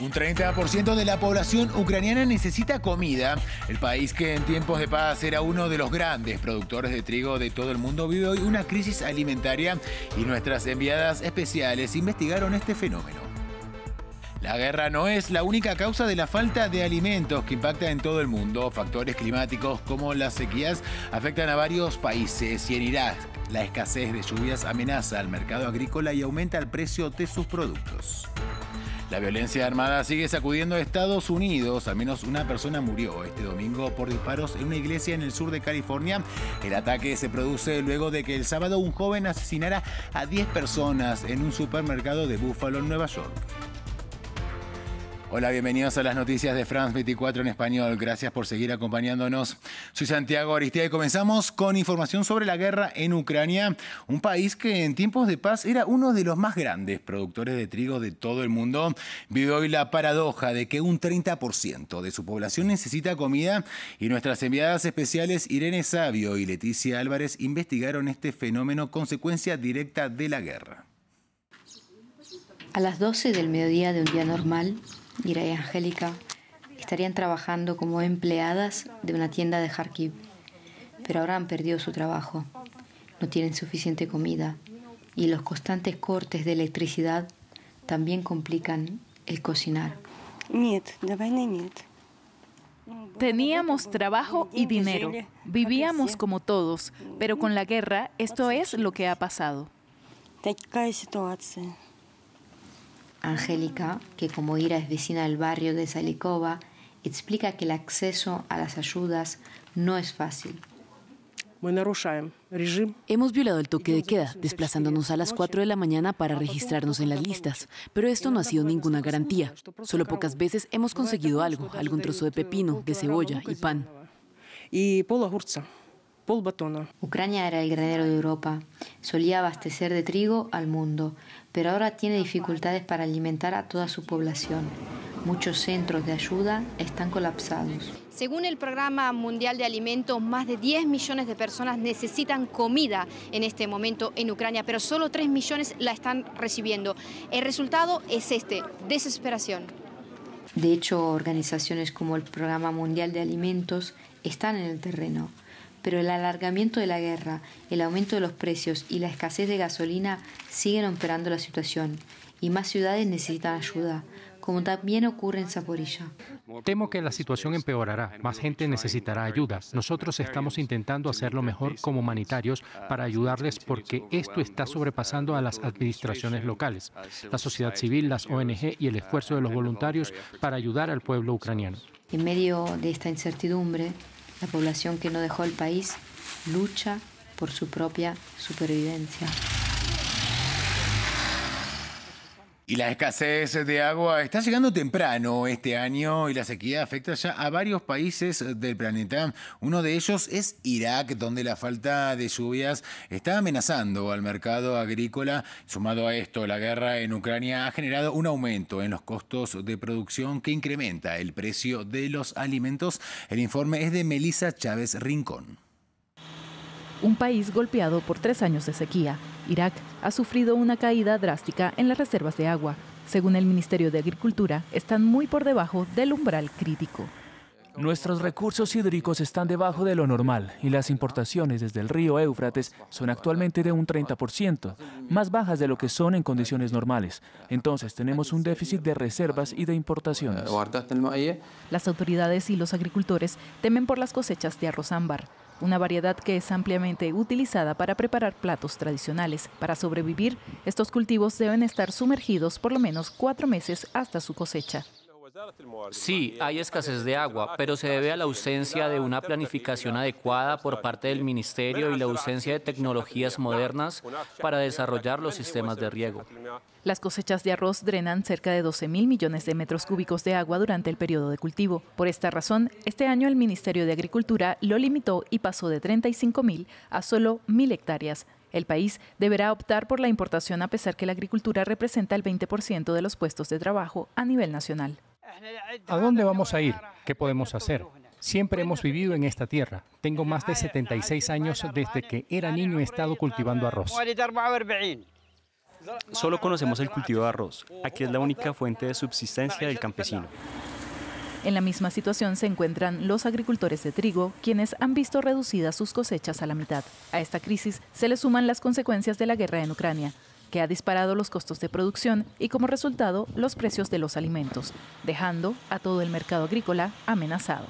Un 30% de la población ucraniana necesita comida. El país que en tiempos de paz era uno de los grandes productores de trigo de todo el mundo vive hoy una crisis alimentaria y nuestras enviadas especiales investigaron este fenómeno. La guerra no es la única causa de la falta de alimentos que impacta en todo el mundo. Factores climáticos como las sequías afectan a varios países y en Irak la escasez de lluvias amenaza al mercado agrícola y aumenta el precio de sus productos. La violencia armada sigue sacudiendo a Estados Unidos. Al menos una persona murió este domingo por disparos en una iglesia en el sur de California. El ataque se produce luego de que el sábado un joven asesinara a 10 personas en un supermercado de Buffalo, Nueva York. Hola, bienvenidos a las noticias de France 24 en español. Gracias por seguir acompañándonos. Soy Santiago Aristide y comenzamos con información sobre la guerra en Ucrania, un país que en tiempos de paz era uno de los más grandes productores de trigo de todo el mundo. Vive hoy la paradoja de que un 30% de su población necesita comida y nuestras enviadas especiales Irene Sabio y Leticia Álvarez investigaron este fenómeno consecuencia directa de la guerra. A las 12 del mediodía de un día normal, Mira, y Angélica estarían trabajando como empleadas de una tienda de Kharkiv, pero ahora han perdido su trabajo, no tienen suficiente comida y los constantes cortes de electricidad también complican el cocinar. Teníamos trabajo y dinero, vivíamos como todos, pero con la guerra esto es lo que ha pasado. Angélica, que como Ira es vecina del barrio de Salicova, explica que el acceso a las ayudas no es fácil. Hemos violado el toque de queda, desplazándonos a las 4 de la mañana para registrarnos en las listas, pero esto no ha sido ninguna garantía. Solo pocas veces hemos conseguido algo, algún trozo de pepino, de cebolla y pan. Y Ucrania era el granero de Europa. Solía abastecer de trigo al mundo, pero ahora tiene dificultades para alimentar a toda su población. Muchos centros de ayuda están colapsados. Según el Programa Mundial de Alimentos, más de 10 millones de personas necesitan comida en este momento en Ucrania, pero solo 3 millones la están recibiendo. El resultado es este, desesperación. De hecho, organizaciones como el Programa Mundial de Alimentos están en el terreno pero el alargamiento de la guerra, el aumento de los precios y la escasez de gasolina siguen empeorando la situación, y más ciudades necesitan ayuda, como también ocurre en Zaporilla. Temo que la situación empeorará, más gente necesitará ayuda. Nosotros estamos intentando hacer lo mejor como humanitarios para ayudarles porque esto está sobrepasando a las administraciones locales, la sociedad civil, las ONG y el esfuerzo de los voluntarios para ayudar al pueblo ucraniano. En medio de esta incertidumbre, la población que no dejó el país lucha por su propia supervivencia. Y la escasez de agua está llegando temprano este año y la sequía afecta ya a varios países del planeta. Uno de ellos es Irak, donde la falta de lluvias está amenazando al mercado agrícola. Sumado a esto, la guerra en Ucrania ha generado un aumento en los costos de producción que incrementa el precio de los alimentos. El informe es de Melissa Chávez Rincón un país golpeado por tres años de sequía. Irak ha sufrido una caída drástica en las reservas de agua. Según el Ministerio de Agricultura, están muy por debajo del umbral crítico. Nuestros recursos hídricos están debajo de lo normal y las importaciones desde el río Éufrates son actualmente de un 30%, más bajas de lo que son en condiciones normales. Entonces tenemos un déficit de reservas y de importaciones. Eh, eh. Las autoridades y los agricultores temen por las cosechas de arroz ámbar una variedad que es ampliamente utilizada para preparar platos tradicionales. Para sobrevivir, estos cultivos deben estar sumergidos por lo menos cuatro meses hasta su cosecha. Sí, hay escasez de agua, pero se debe a la ausencia de una planificación adecuada por parte del Ministerio y la ausencia de tecnologías modernas para desarrollar los sistemas de riego. Las cosechas de arroz drenan cerca de 12 mil millones de metros cúbicos de agua durante el periodo de cultivo. Por esta razón, este año el Ministerio de Agricultura lo limitó y pasó de 35 mil a solo mil hectáreas, el país deberá optar por la importación a pesar que la agricultura representa el 20% de los puestos de trabajo a nivel nacional. ¿A dónde vamos a ir? ¿Qué podemos hacer? Siempre hemos vivido en esta tierra. Tengo más de 76 años desde que era niño he estado cultivando arroz. Solo conocemos el cultivo de arroz. Aquí es la única fuente de subsistencia del campesino. En la misma situación se encuentran los agricultores de trigo, quienes han visto reducidas sus cosechas a la mitad. A esta crisis se le suman las consecuencias de la guerra en Ucrania, que ha disparado los costos de producción y como resultado los precios de los alimentos, dejando a todo el mercado agrícola amenazado.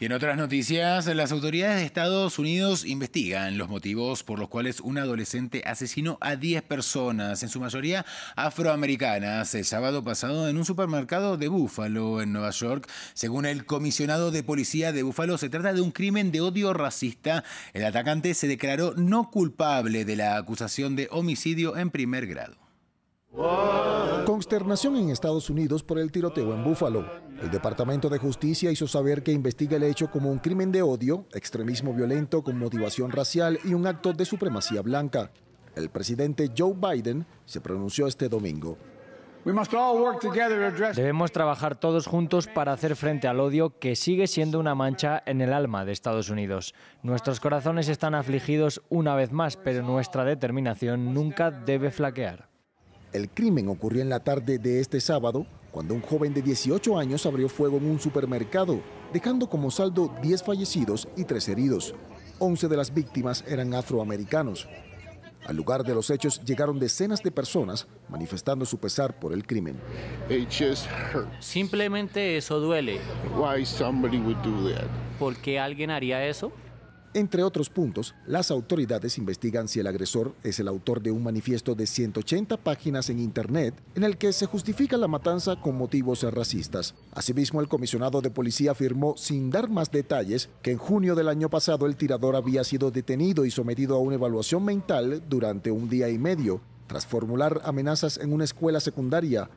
Y en otras noticias, las autoridades de Estados Unidos investigan los motivos por los cuales un adolescente asesinó a 10 personas, en su mayoría afroamericanas, el sábado pasado en un supermercado de Búfalo en Nueva York. Según el comisionado de policía de Búfalo, se trata de un crimen de odio racista. El atacante se declaró no culpable de la acusación de homicidio en primer grado. Consternación en Estados Unidos por el tiroteo en Buffalo. El Departamento de Justicia hizo saber que investiga el hecho como un crimen de odio, extremismo violento con motivación racial y un acto de supremacía blanca. El presidente Joe Biden se pronunció este domingo. Debemos trabajar todos juntos para hacer frente al odio que sigue siendo una mancha en el alma de Estados Unidos. Nuestros corazones están afligidos una vez más, pero nuestra determinación nunca debe flaquear. El crimen ocurrió en la tarde de este sábado, cuando un joven de 18 años abrió fuego en un supermercado, dejando como saldo 10 fallecidos y 3 heridos. 11 de las víctimas eran afroamericanos. Al lugar de los hechos llegaron decenas de personas manifestando su pesar por el crimen. Simplemente eso duele. ¿Por qué alguien haría eso? Entre otros puntos, las autoridades investigan si el agresor es el autor de un manifiesto de 180 páginas en Internet en el que se justifica la matanza con motivos racistas. Asimismo, el comisionado de policía afirmó, sin dar más detalles, que en junio del año pasado el tirador había sido detenido y sometido a una evaluación mental durante un día y medio, tras formular amenazas en una escuela secundaria.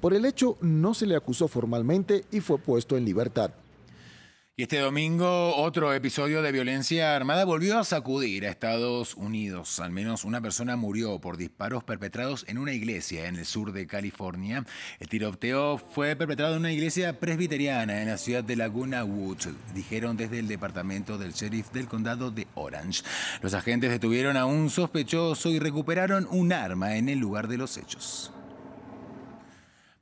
Por el hecho, no se le acusó formalmente y fue puesto en libertad. Y este domingo otro episodio de violencia armada volvió a sacudir a Estados Unidos. Al menos una persona murió por disparos perpetrados en una iglesia en el sur de California. El tiroteo fue perpetrado en una iglesia presbiteriana en la ciudad de Laguna Woods, dijeron desde el departamento del sheriff del condado de Orange. Los agentes detuvieron a un sospechoso y recuperaron un arma en el lugar de los hechos.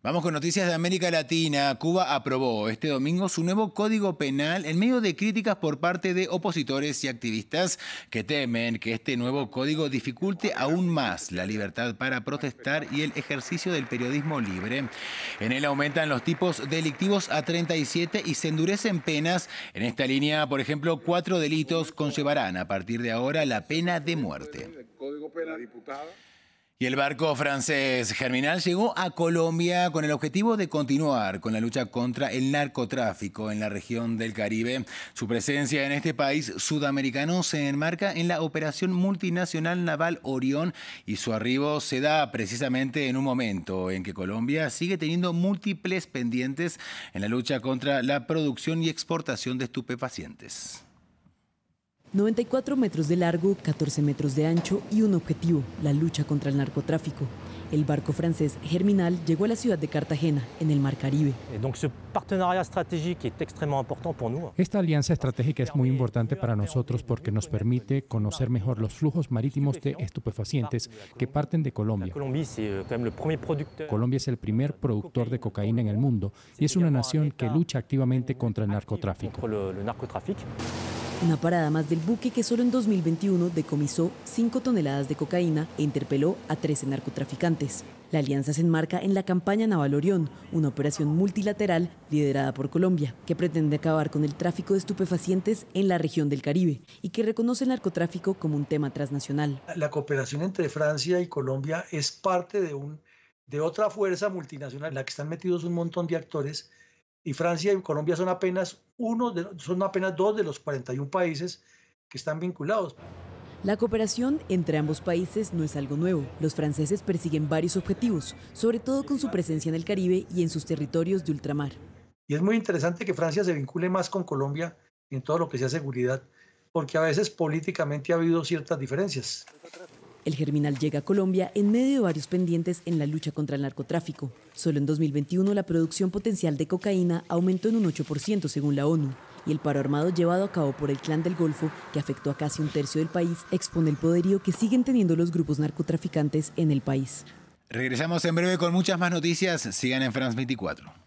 Vamos con noticias de América Latina. Cuba aprobó este domingo su nuevo código penal en medio de críticas por parte de opositores y activistas que temen que este nuevo código dificulte aún más la libertad para protestar y el ejercicio del periodismo libre. En él aumentan los tipos delictivos a 37 y se endurecen penas. En esta línea, por ejemplo, cuatro delitos conllevarán a partir de ahora la pena de muerte. Código Penal, diputada. Y el barco francés Germinal llegó a Colombia con el objetivo de continuar con la lucha contra el narcotráfico en la región del Caribe. Su presencia en este país sudamericano se enmarca en la operación multinacional naval Orión y su arribo se da precisamente en un momento en que Colombia sigue teniendo múltiples pendientes en la lucha contra la producción y exportación de estupefacientes. 94 metros de largo, 14 metros de ancho y un objetivo, la lucha contra el narcotráfico. El barco francés Germinal llegó a la ciudad de Cartagena, en el Mar Caribe. Esta alianza estratégica es muy importante para nosotros porque nos permite conocer mejor los flujos marítimos de estupefacientes que parten de Colombia. Euh, Colombia es el primer productor de cocaína en el mundo y es una nación que lucha activamente contra el narcotráfico. Una parada más del buque que solo en 2021 decomisó 5 toneladas de cocaína e interpeló a 13 narcotraficantes. La alianza se enmarca en la campaña Naval Orión, una operación multilateral liderada por Colombia, que pretende acabar con el tráfico de estupefacientes en la región del Caribe y que reconoce el narcotráfico como un tema transnacional. La cooperación entre Francia y Colombia es parte de, un, de otra fuerza multinacional en la que están metidos un montón de actores y Francia y Colombia son apenas, uno son apenas dos de los 41 países que están vinculados. La cooperación entre ambos países no es algo nuevo. Los franceses persiguen varios objetivos, sobre todo con su presencia en el Caribe y en sus territorios de ultramar. Y es muy interesante que Francia se vincule más con Colombia en todo lo que sea seguridad, porque a veces políticamente ha habido ciertas diferencias. El Germinal llega a Colombia en medio de varios pendientes en la lucha contra el narcotráfico. Solo en 2021 la producción potencial de cocaína aumentó en un 8% según la ONU, y el paro armado llevado a cabo por el Clan del Golfo, que afectó a casi un tercio del país, expone el poderío que siguen teniendo los grupos narcotraficantes en el país. Regresamos en breve con muchas más noticias. Sigan en France 24.